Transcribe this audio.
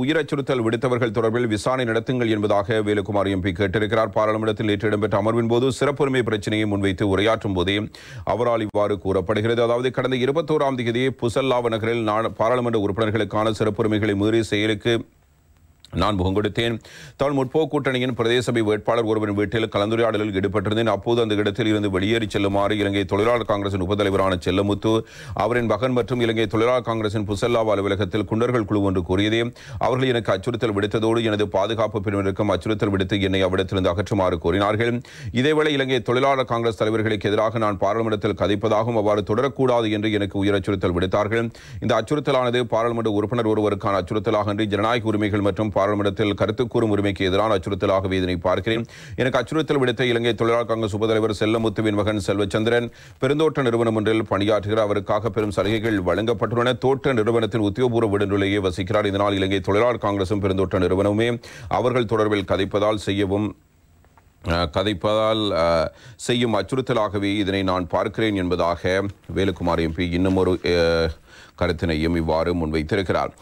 உயிரச்சுறுத்தல் விடுத்தவர்கள் தொடர்பில் விசாரணை நடத்துங்கள் என்பதாக வேலுக்குமார் எம்பி கேட்டிருக்கிறார் பாராளுமன்றத்தில் நேற்று இடம்பெற்ற அமர்வின் போது சிறப்புரிமை பிரச்சனையை முன்வைத்து உரையாற்றும் போதே அவரால் இவ்வாறு கூறப்படுகிறது அதாவது கடந்த இருபத்தோராம் தேதி புசல்லாவ நகரில் பாராளுமன்ற உறுப்பினர்களுக்கான சிறப்புரிமைகளை மீறி செயலுக்கு நான் முகம் கொடுத்தேன் தமிழ் முற்போக்கு கூட்டணியின் பிரதேச சபை வேட்பாளர் ஒருவரின் வீட்டில் கலந்துரையாடலில் ஈடுபட்டிருந்தேன் அப்போது அந்த இடத்தில் இருந்து வெளியேறி செல்லுமாறு இலங்கை தொழிலாளர் காங்கிரசின் உபதலைவரான செல்லமுத்து அவரின் மகன் மற்றும் இலங்கை தொழிலாளர் காங்கிரசின் புசல்லாவ் அலுவலகத்தில் குண்டர்கள் குழு ஒன்று கூறியதே அவர்கள் எனக்கு அச்சுறுத்தல் விடுத்ததோடு எனது பாதுகாப்பு பிரிவினருக்கும் அச்சுறுத்தல் விடுத்து என்னை அவ்விடத்திலிருந்து அகற்றுமாறு கூறினார்கள் இதேவேளை இலங்கை தொழிலாளர் காங்கிரஸ் தலைவர்களுக்கு எதிராக நான் பாராளுமன்றத்தில் கதைப்பதாகவும் அவ்வாறு தொடரக்கூடாது என்று எனக்கு உயர் அச்சுறுத்தல் விடுத்தார்கள் இந்த அச்சுறுத்தலானது பாராளுமன்ற உறுப்பினர் ஒருவருக்கான அச்சுறுத்தலாக ஜனநாயக உரிமைகள் மற்றும் பாராளுமன்றத்தில் கருத்து கூறும் உரிமைக்கு எதிரான அச்சுறுத்தலாகவே இதனை பார்க்கிறேன் எனக்கு அச்சுறுத்தல் விடுத்த இலங்கை தொழிலாளர் காங்கிரஸ் உபதலைவர் செல்லமுத்துவின் மகன் செல்வச்சந்திரன் பெருந்தோட்ட நிறுவனம் ஒன்றில் பணியாற்றுகிறார் அவருக்காக பெரும் சலுகைகள் வழங்கப்பட்டுள்ளன தோட்ட நிறுவனத்தின் உத்தியோகபூர்வ விடுநிலையே வசிக்கிறார் இதனால் இலங்கை தொழிலாளர் காங்கிரசும் பெருந்தோட்ட நிறுவனமுமே அவர்கள் தொடர்பில் கதைப்பதால் செய்யவும் கதைப்பதால் செய்யும் அச்சுறுத்தலாகவே இதனை நான் பார்க்கிறேன் என்பதாக வேலுக்குமார் எம்பி இன்னும் ஒரு கருத்தினையும் இவ்வாறு முன்வைத்திருக்கிறார்